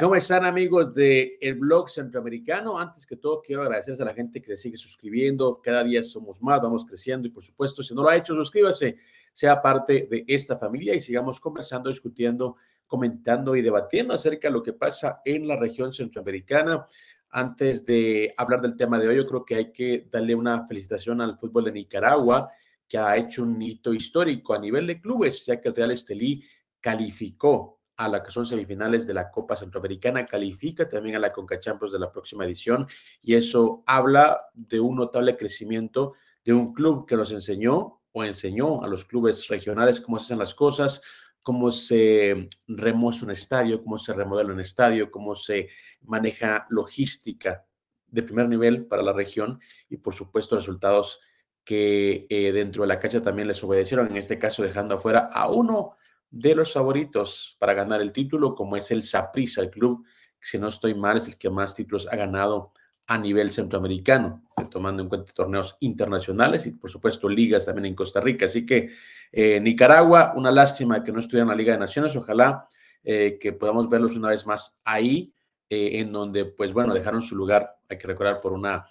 ¿cómo están amigos de el blog centroamericano? Antes que todo, quiero agradecer a la gente que sigue suscribiendo. Cada día somos más, vamos creciendo y por supuesto, si no lo ha hecho, suscríbase, sea parte de esta familia y sigamos conversando, discutiendo, comentando y debatiendo acerca de lo que pasa en la región centroamericana. Antes de hablar del tema de hoy, yo creo que hay que darle una felicitación al fútbol de Nicaragua, que ha hecho un hito histórico a nivel de clubes, ya que el Real Estelí calificó a la que son semifinales de la Copa Centroamericana, califica también a la Conca Champions de la próxima edición y eso habla de un notable crecimiento de un club que nos enseñó o enseñó a los clubes regionales cómo se hacen las cosas, cómo se remoza un estadio, cómo se remodela un estadio, cómo se maneja logística de primer nivel para la región y por supuesto resultados que eh, dentro de la cancha también les obedecieron, en este caso dejando afuera a uno de los favoritos para ganar el título, como es el Saprissa, el club, si no estoy mal, es el que más títulos ha ganado a nivel centroamericano, eh, tomando en cuenta torneos internacionales y, por supuesto, ligas también en Costa Rica. Así que eh, Nicaragua, una lástima que no estuviera en la Liga de Naciones. Ojalá eh, que podamos verlos una vez más ahí, en donde, pues bueno, dejaron su lugar, hay que recordar, por una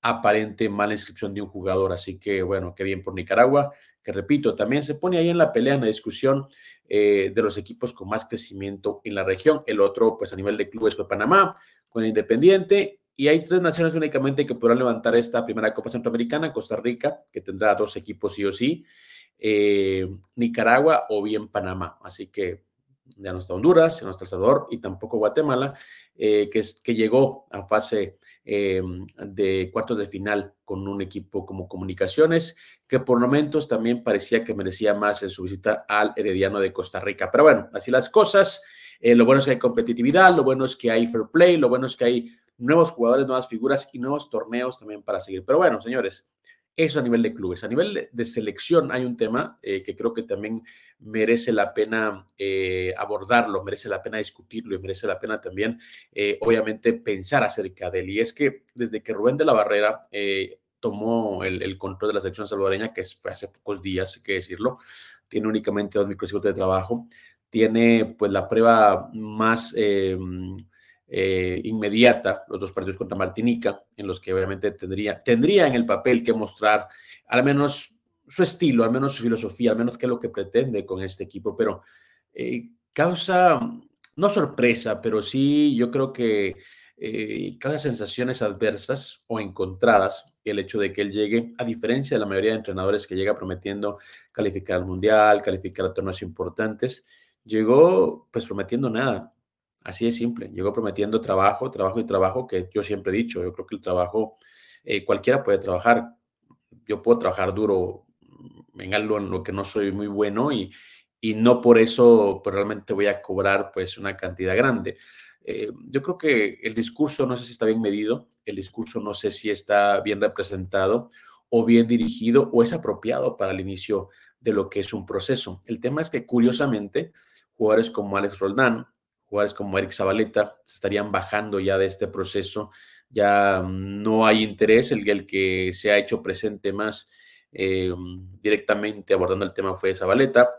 aparente mala inscripción de un jugador. Así que, bueno, qué bien por Nicaragua que repito, también se pone ahí en la pelea, en la discusión eh, de los equipos con más crecimiento en la región. El otro, pues a nivel de clubes fue Panamá, con Independiente, y hay tres naciones únicamente que podrán levantar esta primera Copa Centroamericana, Costa Rica, que tendrá dos equipos sí o sí, eh, Nicaragua o bien Panamá. Así que ya no está Honduras, ya no está El Salvador y tampoco Guatemala eh, que, que, llegó a fase eh, de cuartos de final con un equipo como Comunicaciones, que por momentos también parecía que merecía más el su visita al Herediano de Costa Rica. Pero bueno, así las cosas. Eh, lo bueno es que hay competitividad, lo bueno es que hay fair play, lo bueno es que hay nuevos jugadores, nuevas figuras y nuevos torneos también para seguir. Pero bueno, señores, eso a nivel de clubes. A nivel de selección hay un tema eh, que creo que también merece la pena eh, abordarlo, merece la pena discutirlo y merece la pena también, eh, obviamente, pensar acerca de él. Y es que desde que Rubén de la Barrera tomó el, control de la selección salvadoreña, que fue hace pocos días, hay que decirlo, tiene únicamente dos microciclos de trabajo, tiene pues la prueba más... Em, eh, inmediata, los dos partidos contra Martinica, en los que obviamente tendría, tendría en el papel que mostrar al menos su estilo, al menos su filosofía, al menos qué es lo que pretende con este equipo, pero eh, causa, no sorpresa, pero sí yo creo que eh, causa sensaciones adversas o encontradas el hecho de que él llegue, a diferencia de la mayoría de entrenadores que llega prometiendo calificar al Mundial, calificar a torneos importantes, llegó pues prometiendo nada Así es simple. Llego prometiendo trabajo, trabajo y trabajo, que yo siempre he dicho, yo creo que el trabajo, eh, cualquiera puede trabajar. Yo puedo trabajar duro en algo en lo que no soy muy bueno y, y no por eso pues, realmente voy a cobrar pues una cantidad grande. Eh, yo creo que el discurso no sé si está bien medido, el discurso no sé si está bien representado o bien dirigido o es apropiado para el inicio de lo que es un proceso. El tema es que curiosamente jugadores como Alex Roldán jugadores como Eric Zabaleta se estarían bajando ya de este proceso, ya mm, no hay interés, el, que se ha hecho presente más em, directamente abordando el tema fue Zabaleta,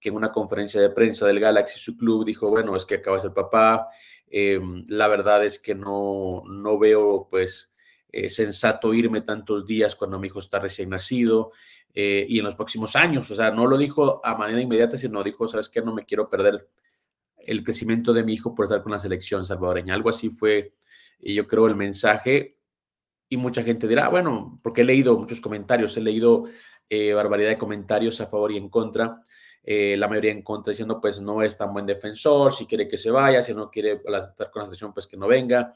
que en una conferencia de prensa del Galaxy, su club dijo, bueno, es que acaba de ser papá, em, la verdad es que no, no veo pues eh, sensato irme tantos días cuando mi hijo está recién nacido eh, y en los próximos años, o sea, no lo dijo a manera inmediata, sino dijo, sabes que no me quiero perder el crecimiento de mi hijo por estar con la selección salvadoreña. Algo así fue, yo creo, el mensaje. Y mucha gente dirá, ah, bueno, porque he leído muchos comentarios, he leído eh, barbaridad de comentarios a favor y en contra. Eh, la mayoría en contra diciendo, pues no es tan buen defensor, si quiere que se vaya, si no quiere estar con la selección, pues que no venga.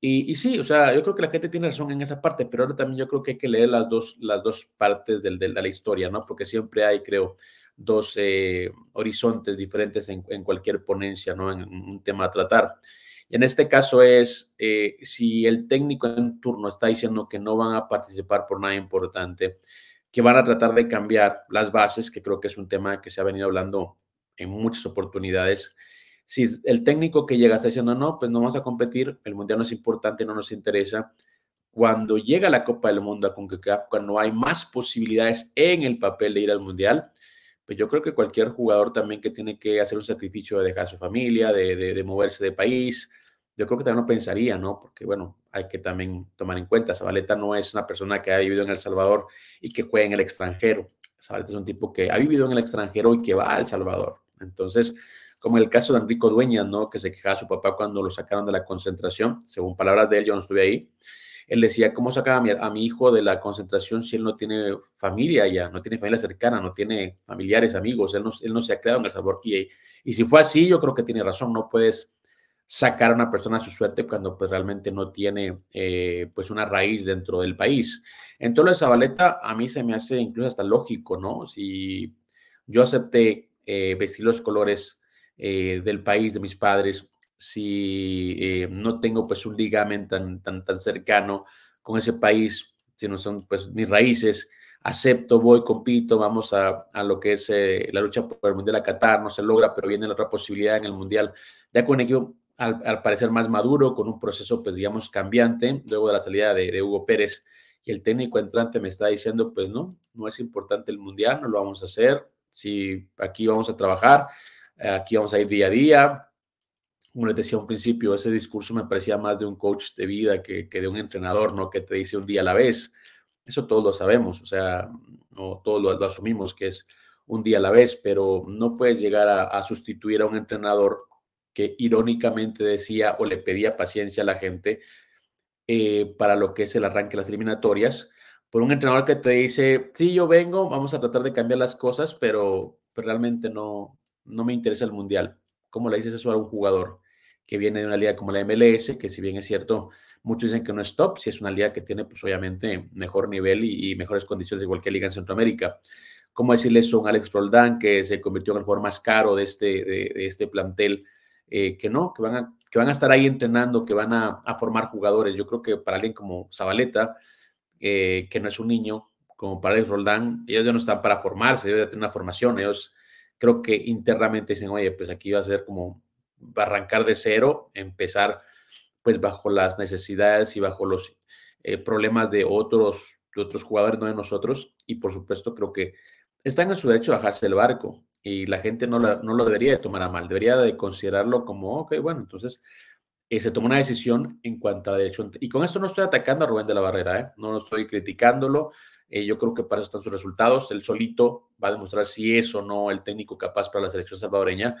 Y, sí, o sea, yo creo que la gente tiene razón en esa parte, pero ahora también yo creo que hay que leer las dos, las dos partes de la historia, ¿no? Porque siempre hay, creo, dos eh, horizontes diferentes en, cualquier ponencia, ¿no? En un tema a tratar. Y en este caso es eh, si el técnico en turno está diciendo que no van a participar por nada importante, que van a tratar de cambiar las bases, que creo que es un tema que se ha venido hablando en muchas oportunidades. Si el técnico que llega está diciendo no, pues no vamos a competir, el mundial no es importante, no nos interesa. Cuando llega la Copa del Mundo a cuando hay más posibilidades en el papel de ir al mundial, pues yo creo que cualquier jugador también que tiene que hacer un sacrificio de dejar su familia, de, moverse de país, yo creo que también lo pensaría, ¿no? Porque bueno, hay que también tomar en cuenta, Zabaleta no es una persona que ha vivido en El Salvador y que juega en el extranjero. Zabaleta es un tipo que ha vivido en el extranjero y que va al Salvador. Entonces, como el caso de Enrico Dueñas, ¿no? Que se quejaba a su papá cuando lo sacaron de la concentración, según palabras de él, yo no estuve ahí, él decía, ¿cómo sacar a mi, hijo de la concentración si él no tiene familia ya, no tiene familia cercana, no tiene familiares, amigos? Él no, se ha creado en El sabor Y, y si fue así, yo creo que tiene razón, no puedes sacar a una persona a su suerte cuando pues realmente no tiene eh, pues una raíz dentro del país. Entonces de Zabaleta a mí se me hace incluso hasta lógico, ¿no? Si yo acepté eh, vestir los colores eh, del país de mis padres, si eh, no tengo pues un ligamen tan, tan, cercano con ese país, si no son pues mis raíces, acepto, voy, compito, vamos a, lo que es eh, la lucha por el Mundial a Qatar, no se logra, pero viene la otra posibilidad en el Mundial, ya con un equipo al, parecer más maduro, con un proceso pues digamos cambiante, luego de la salida de, Hugo Pérez, y el técnico entrante me está diciendo, pues no, no es importante el Mundial, no lo vamos a hacer, si aquí vamos a trabajar, eh, aquí vamos a ir día a día, como les decía al principio, ese discurso me parecía más de un coach de vida que, que, de un entrenador, ¿no? Que te dice un día a la vez. Eso todos lo sabemos, o sea, todos lo, asumimos que es un día a la vez, pero no puedes llegar a, sustituir a un entrenador que irónicamente decía o le pedía paciencia a la gente eh, para lo que es el arranque de las eliminatorias, por un entrenador que te dice, sí, yo vengo, vamos a tratar de cambiar las cosas, pero, realmente no, no me interesa el mundial. ¿Cómo le dices eso a un jugador? que viene de una liga como la MLS, que si bien es cierto, muchos dicen que no es top, si es una liga que tiene, pues obviamente, mejor nivel y, mejores condiciones de cualquier liga en Centroamérica. ¿Cómo decirles eso a un Alex Roldán, que se convirtió en el jugador más caro de este, de, este plantel? Eh, que no, que van, a, que van a estar ahí entrenando, que van a, formar jugadores. Yo creo que para alguien como Zabaleta, eh, que no es un niño, como para Alex Roldán, ellos ya no están para formarse, ellos ya tienen una formación, ellos creo que internamente dicen, oye, pues aquí va a ser como arrancar de cero, empezar pues bajo las necesidades y bajo los eh, problemas de otros, de otros jugadores, no de nosotros. Y por supuesto creo que están en su derecho a bajarse el barco y la gente no, no lo debería de tomar a mal, debería de considerarlo como, ok, bueno, entonces eh, se tomó una decisión en cuanto a la dirección, Y con esto no estoy atacando a Rubén de la Barrera, ¿eh? no lo estoy criticándolo. yo creo que para eso están sus resultados. Él solito va a demostrar si es o no el técnico capaz para la selección salvadoreña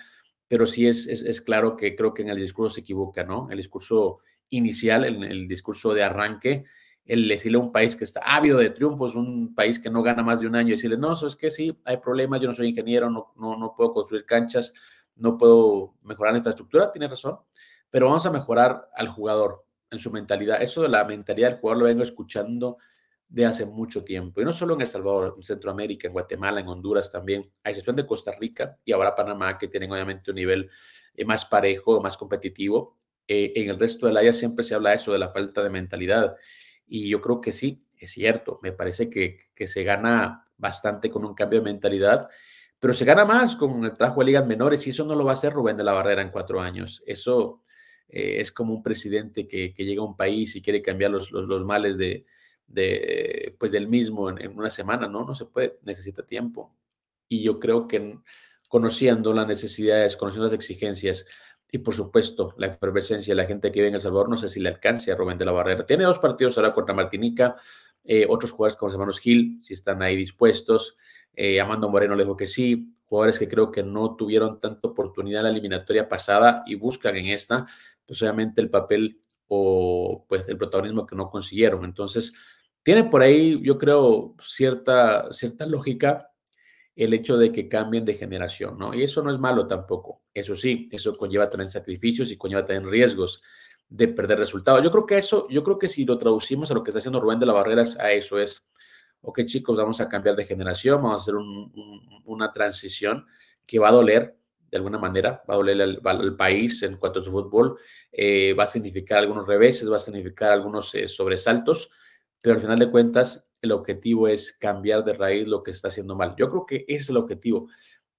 pero sí es, es, claro que creo que en el discurso se equivoca, ¿no? El discurso inicial, el, discurso de arranque, el decirle a un país que está ávido de triunfos, un país que no gana más de un año, decirle, no, eso es que sí, hay problemas, yo no soy ingeniero, no, no, no puedo construir canchas, no puedo mejorar la infraestructura, tiene razón, pero vamos a mejorar al jugador en su mentalidad. Eso de la mentalidad del jugador lo vengo escuchando de hace mucho tiempo. Y no solo en El Salvador, en Centroamérica, en Guatemala, en Honduras también, a excepción de Costa Rica y ahora Panamá, que tienen obviamente un nivel eh, más parejo, más competitivo. Eh, en el resto del área siempre se habla eso de la falta de mentalidad. Y yo creo que sí, es cierto. Me parece que, se gana bastante con un cambio de mentalidad pero se gana más con el trabajo de ligas menores y eso no lo va a hacer Rubén de la Barrera en cuatro años. Eso eh, es como un presidente que, llega a un país y quiere cambiar los males de, de, pues del mismo en, una semana, ¿no? No se puede, necesita tiempo. Y yo creo que conociendo las necesidades, conociendo las exigencias y por supuesto la efervescencia de la gente que vive en El Salvador, no sé si le alcance a Rubén de la Barrera. Tiene dos partidos ahora contra Martinica, eh, otros jugadores como los hermanos Gil, si están ahí dispuestos. Eh, Amando Moreno le dijo que sí, jugadores que creo que no tuvieron tanta oportunidad en la eliminatoria pasada y buscan en esta, pues obviamente el papel pues el protagonismo que no consiguieron. Entonces, tiene por ahí, yo creo, cierta, cierta lógica el hecho de que cambien de generación, ¿no? Y eso no es malo tampoco. Eso sí, eso conlleva también sacrificios y conlleva también riesgos de perder resultados. Yo creo que eso, yo creo que si lo traducimos a lo que está haciendo Rubén de la Barreras, a eso es, ok chicos, vamos a cambiar de generación, vamos a hacer una transición que va a doler, de alguna manera, va a doler al, país en cuanto a su fútbol, eh, va a significar algunos reveses, va a significar algunos eh, sobresaltos, pero al final de cuentas el objetivo es cambiar de raíz lo que está haciendo mal. Yo creo que es el objetivo,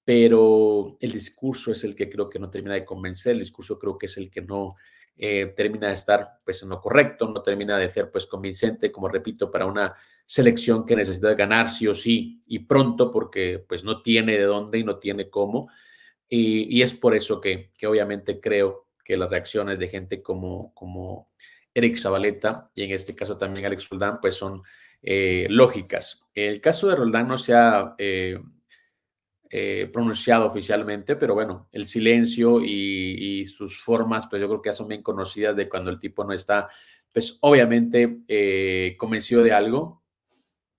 pero el discurso es el que creo que no termina de convencer, el discurso creo que es el que no eh, termina de estar pues en lo correcto, no termina de ser pues convincente, como repito, para una selección que necesita ganar sí o sí y pronto porque pues no tiene de dónde y no tiene cómo. Y, es por eso que, que, obviamente creo que las reacciones de gente como, como Eric Zabaleta y en este caso también Alex Roldán, pues son eh, lógicas. El caso de Roldán no se ha eh, eh, pronunciado oficialmente, pero bueno, el silencio y, y, sus formas, pues yo creo que ya son bien conocidas de cuando el tipo no está, pues obviamente convencido de algo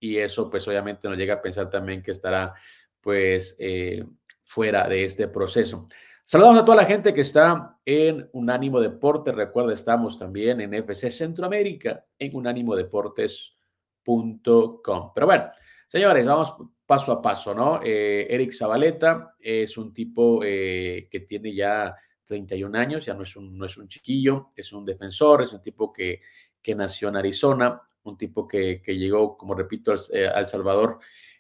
y eso pues obviamente nos llega a pensar también que estará pues fuera de este proceso. Saludamos a toda la gente que está en Unánimo Deportes. Recuerda, estamos también en FC Centroamérica, en unánimodeportes.com. Pero bueno, señores, vamos paso a paso, ¿no? Eh, Eric Zabaleta es un tipo eh, que tiene ya 31 años, ya no es, un, no es un chiquillo, es un defensor, es un tipo que, que nació en Arizona, un tipo que, que llegó, como repito, al, El eh, Salvador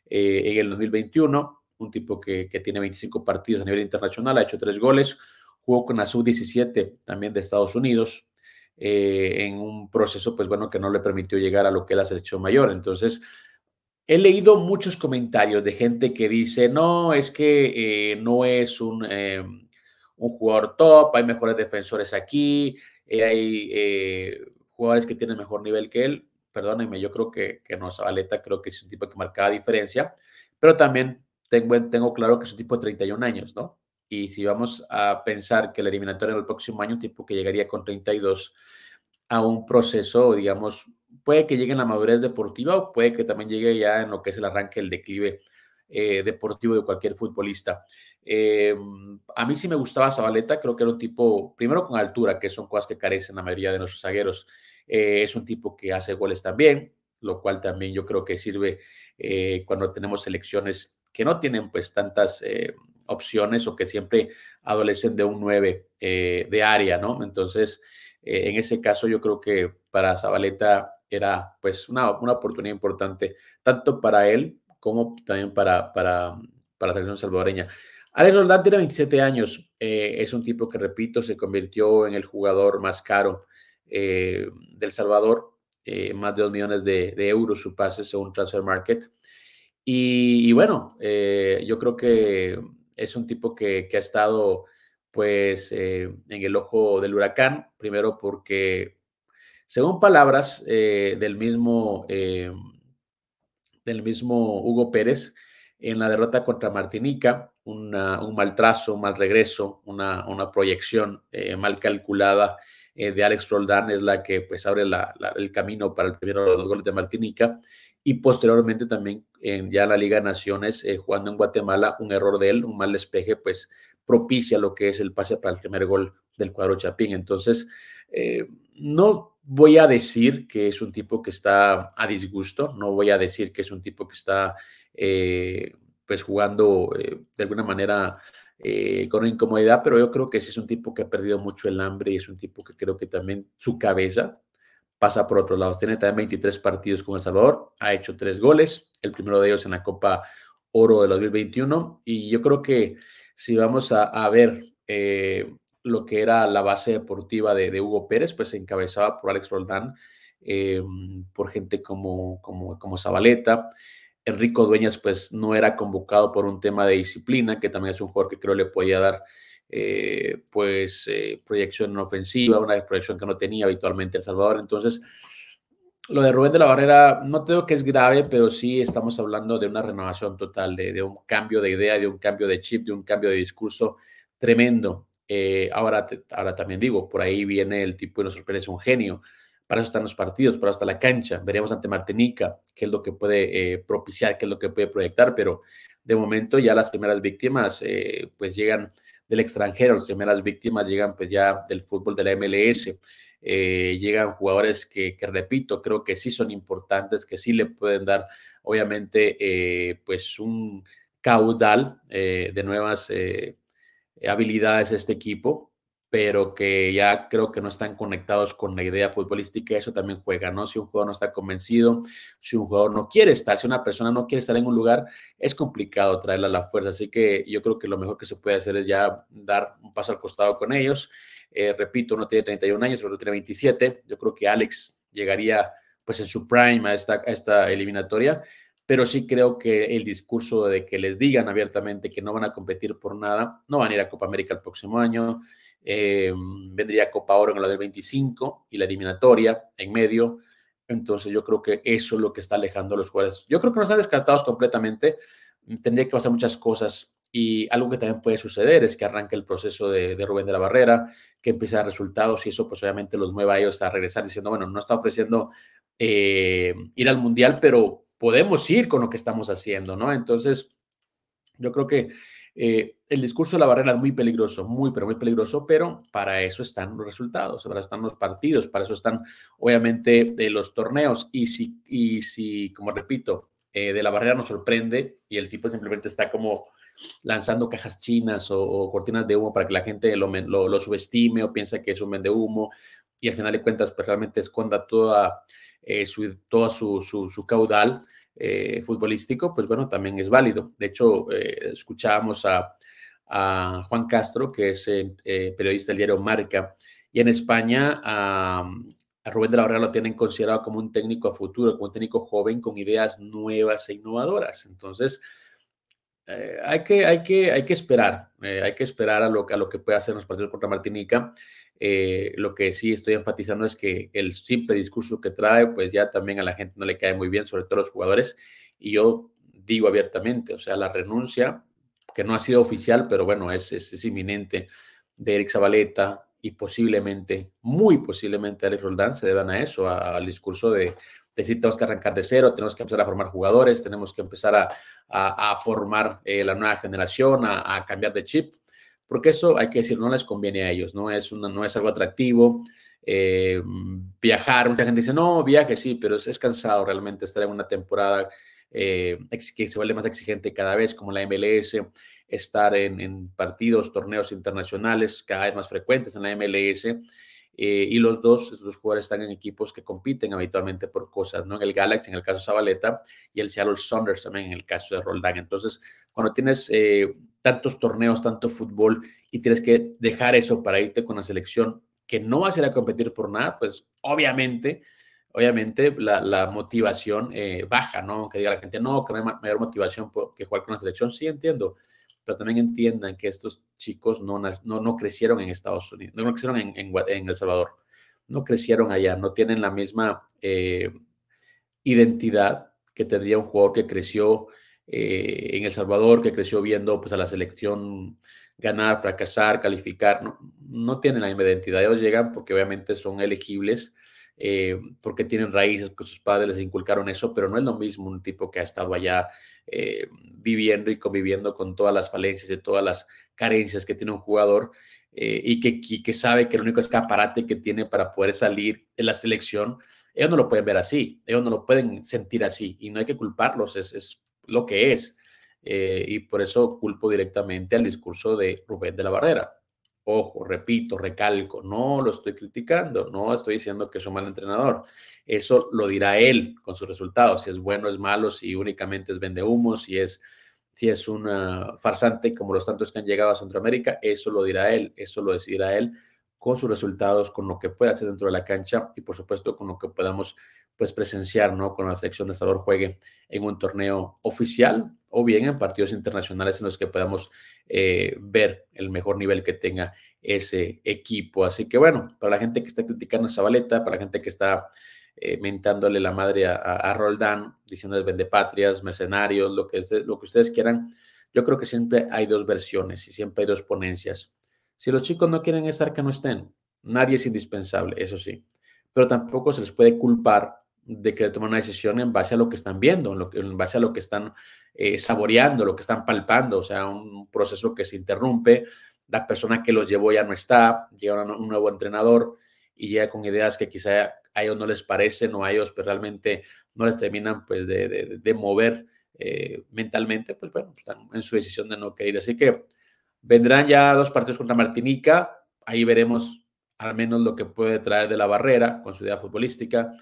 en el 2021 un tipo que, tiene 25 partidos a nivel internacional, ha hecho tres goles, jugó con la sub-17 también de Estados Unidos, eh, en un proceso, pues bueno, que no le permitió llegar a lo que él ha hecho mayor. Entonces, he leído muchos comentarios de gente que dice, no, es que eh, no es un, eh, un, jugador top, hay mejores defensores aquí, hay jugadores que tienen mejor nivel que él. Perdónenme, yo creo que, que no, Zabaleta creo que es un tipo que marcaba diferencia, pero también tengo, tengo claro que es un tipo de 31 años, ¿no? Y si vamos a pensar que eliminatorio en el próximo año, un tipo que llegaría con 32 a un proceso, digamos, puede que llegue en la madurez deportiva o puede que también llegue ya en lo que es el arranque, el declive eh, deportivo de cualquier futbolista. Em, a mí sí me gustaba Zabaleta, creo que era un tipo, primero con altura, que son cosas que carecen la mayoría de nuestros zagueros. Eh, es un tipo que hace goles también, lo cual también yo creo que sirve eh, cuando tenemos selecciones que no tienen pues tantas eh, opciones o que siempre adolecen de un 9 eh, de área, ¿no? Entonces, eh, en ese caso yo creo que para Zabaleta era pues una, oportunidad importante, tanto para él como también para, para, para la selección salvadoreña. Alex Roldán tiene 27 años, es un tipo que, repito, se convirtió en el jugador más caro del Salvador, más de 2 millones de, de euros su pase según Transfer Market. Y, bueno, eh, yo creo que es un tipo que, ha estado pues eh, en el ojo del huracán, primero porque, según palabras eh, del, mismo, del mismo Hugo Pérez, en la derrota contra Martinica, un mal trazo, un mal regreso, una, una proyección mal calculada de Alex Roldán es la que pues abre el camino para el primero de los goles de Martinica y posteriormente también en, eh, ya en la Liga de Naciones, eh, jugando en Guatemala, un error de él, un mal despeje, pues propicia lo que es el pase para el primer gol del cuadro Chapín. Entonces, eh, no voy a decir que es un tipo que está a disgusto, no voy a decir que es un tipo que está pues jugando de alguna manera con incomodidad, pero yo creo que sí es un tipo que ha perdido mucho el hambre y es un tipo que creo que también su cabeza pasa por otros lados. Tiene también 23 partidos con El Salvador, ha hecho tres goles, el primero de ellos en la Copa Oro del 2021. Y yo creo que si vamos a, ver eh, lo que era la base deportiva de, Hugo Pérez, pues se encabezaba por Alex Roldán, eh, por gente como, como, como Zabaleta. Enrico Dueñas, pues no era convocado por un tema de disciplina, que también es un jugador que creo le podía dar eh, pues eh, proyección ofensiva, una proyección que no tenía habitualmente El Salvador. Entonces, lo de Rubén de la Barrera no creo que es grave, pero sí estamos hablando de una renovación total, de, un cambio de idea, de un cambio de chip, de un cambio de discurso tremendo. Eh, ahora, ahora también digo, por ahí viene el tipo y nos sorprende, es un genio. Para eso están los partidos, para eso está la cancha. Veremos ante Martinica qué es lo que puede propiciar, qué es lo que puede proyectar, pero de momento ya las primeras víctimas pues llegan del extranjero. Las primeras víctimas llegan pues ya del fútbol de la MLS. Eh, llegan jugadores que, que, repito, creo que sí son importantes, que sí le pueden dar, obviamente, eh, pues un caudal eh, de nuevas habilidades a este equipo pero que ya creo que no están conectados con la idea futbolística, eso también juega, ¿no? Si un jugador no está convencido, si un jugador no quiere estar, si una persona no quiere estar en un lugar, es complicado traerla a la fuerza, así que yo creo que lo mejor que se puede hacer es ya dar un paso al costado con ellos. Eh, repito, uno tiene 31 años, otro tiene 27, yo creo que Alex llegaría pues en su prime a esta, a esta eliminatoria, pero sí creo que el discurso de que les digan abiertamente que no van a competir por nada, no van a ir a Copa América el próximo año, eh, vendría Copa Oro en la del 25 y la eliminatoria en medio. Entonces yo creo que eso es lo que está alejando a los jugadores. Yo creo que no están descartados completamente. Tendría que pasar muchas cosas y algo que también puede suceder es que arranque el proceso de, Rubén de la Barrera, que empiece a dar resultados y eso pues obviamente los mueva a ellos a regresar diciendo, bueno, no está ofreciendo eh, ir al Mundial, pero podemos ir con lo que estamos haciendo, ¿no? Entonces, yo creo que eh, el discurso de la barrera es muy peligroso, muy, pero muy peligroso, pero para eso están los resultados, para eso están los partidos, para eso están obviamente eh, los torneos. Y si, y si como repito, eh, de la barrera nos sorprende y el tipo simplemente está como lanzando cajas chinas o, cortinas de humo para que la gente lo, subestime o piensa que es un de humo y al final de cuentas pues, realmente esconda toda, toda su caudal eh, futbolístico, pues bueno, también es válido. De hecho, eh, escuchábamos a, Juan Castro, que es eh, periodista del diario Marca, y en España a, ah, a Rubén de la Barrera lo tienen considerado como un técnico a futuro, como un técnico joven con ideas nuevas e innovadoras. Entonces, eh, hay, que, hay, que, hay que esperar, eh, hay que esperar a lo, a lo que pueda hacer los partidos contra Martinica. Eh, lo que sí estoy enfatizando es que el simple discurso que trae, pues ya también a la gente no le cae muy bien, sobre todo a los jugadores. Y yo digo abiertamente, o sea, la renuncia, que no ha sido oficial, pero bueno, es, es, es inminente, de Eric Zabaleta, y posiblemente, muy posiblemente, Alex Roldán se deban a eso, al discurso de, decir tenemos que arrancar de cero, tenemos que empezar a formar jugadores, tenemos que empezar a, formar eh, la nueva generación, a, cambiar de chip, porque eso hay que decir, no les conviene a ellos, no es, una, no es algo atractivo. Eh, viajar, mucha gente dice, no, viaje sí, pero es, cansado realmente estar en una temporada eh, que se vuelve más exigente cada vez, como la MLS, estar en, partidos, torneos internacionales cada vez más frecuentes en la MLS. Eh, y los dos, los jugadores están en equipos que compiten habitualmente por cosas, ¿no? En el Galaxy, en el caso de Zabaleta, y el Seattle Saunders también en el caso de Roldán. Entonces, cuando tienes eh, tantos torneos, tanto fútbol, y tienes que dejar eso para irte con la selección que no va a ser a competir por nada, pues obviamente obviamente la, motivación eh, baja, ¿no? Que diga la gente, no, que no hay mayor motivación que jugar con la selección. Sí, entiendo, pero también entiendan que estos chicos no, no, no crecieron en Estados Unidos, no crecieron en, El Salvador, no crecieron allá, no tienen la misma eh, identidad que tendría un jugador que creció eh, en El Salvador, que creció viendo pues, a la selección ganar, fracasar, calificar, no, no tienen la misma identidad. Ellos llegan porque obviamente son elegibles eh, porque tienen raíces, porque sus padres les inculcaron eso, pero no es lo mismo un tipo que ha estado allá eh, viviendo y conviviendo con todas las falencias y todas las carencias que tiene un jugador eh, y, que, que sabe que el único escaparate que tiene para poder salir de la selección, ellos no lo pueden ver así, ellos no lo pueden sentir así y no hay que culparlos, es, lo que es. y por eso culpo directamente al discurso de Rubén de la Barrera. Ojo, repito, recalco, no lo estoy criticando, no estoy diciendo que es un mal entrenador. Eso lo dirá él con sus resultados, si es bueno, es malo, si únicamente es vende humo, si es, si es un farsante como los tantos que han llegado a Centroamérica, eso lo dirá él, eso lo decidirá él con sus resultados, con lo que puede hacer dentro de la cancha y por supuesto con lo que podamos pues presenciar, ¿no? Con la selección de Salvador juegue en un torneo oficial o bien en partidos internacionales en los que podamos eh, ver el mejor nivel que tenga ese equipo. Así que bueno, para la gente que está criticando a Zabaleta, para la gente que está eh, mentándole la madre a, a, Roldán, diciéndoles vendepatrias, mercenarios, lo que, lo que ustedes quieran, yo creo que siempre hay dos versiones y siempre hay dos ponencias. Si los chicos no quieren estar, que no estén. Nadie es indispensable, eso sí. Pero tampoco se les puede culpar de querer tomar una decisión en base a lo que están viendo, en, lo, en base a lo que están eh, saboreando, lo que están palpando, o sea, un proceso que se interrumpe, la persona que los llevó ya no está, llega un nuevo entrenador y llega con ideas que quizá a ellos no les parecen o a ellos pues, realmente no les terminan pues, de, mover eh, mentalmente, pues bueno, están en su decisión de no querer. Así que vendrán ya dos partidos contra Martinica, ahí veremos al menos lo que puede traer de la barrera con su idea futbolística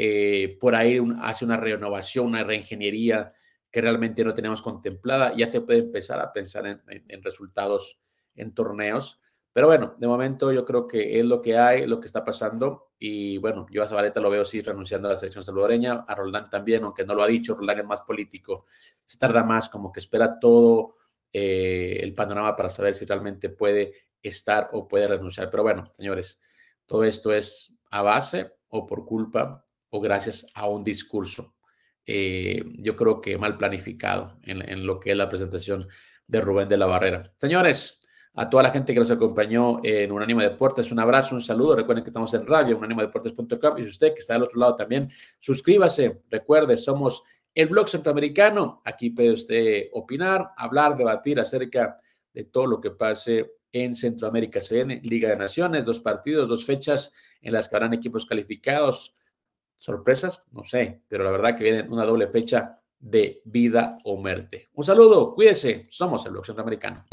eh, por ahí hace una renovación, una reingeniería que realmente no teníamos contemplada, ya se puede empezar a pensar en, resultados en torneos. Pero bueno, de momento yo creo que es lo que hay, lo que está pasando. Y bueno, yo a Zabaleta lo veo sí renunciando a la selección salvadoreña, a Roldán también, aunque no lo ha dicho, Roldán es más político, se tarda más, como que espera todo eh, el panorama para saber si realmente puede estar o puede renunciar. Pero bueno, señores, todo esto es a base o por culpa o gracias a un discurso, eh, yo creo que mal planificado en, lo que es la presentación de Rubén de la Barrera. Señores, a toda la gente que nos acompañó en Unánimo Deportes, un abrazo, un saludo. Recuerden que estamos en radio, deportes.com Y si usted que está al otro lado también, suscríbase. Recuerde, somos el blog centroamericano. Aquí puede usted opinar, hablar, debatir acerca de todo lo que pase en Centroamérica. Se viene Liga de Naciones, dos partidos, dos fechas en las que habrán equipos calificados sorpresas, no sé, pero la verdad que viene una doble fecha de vida o muerte. Un saludo, cuídese, somos el blog centroamericano.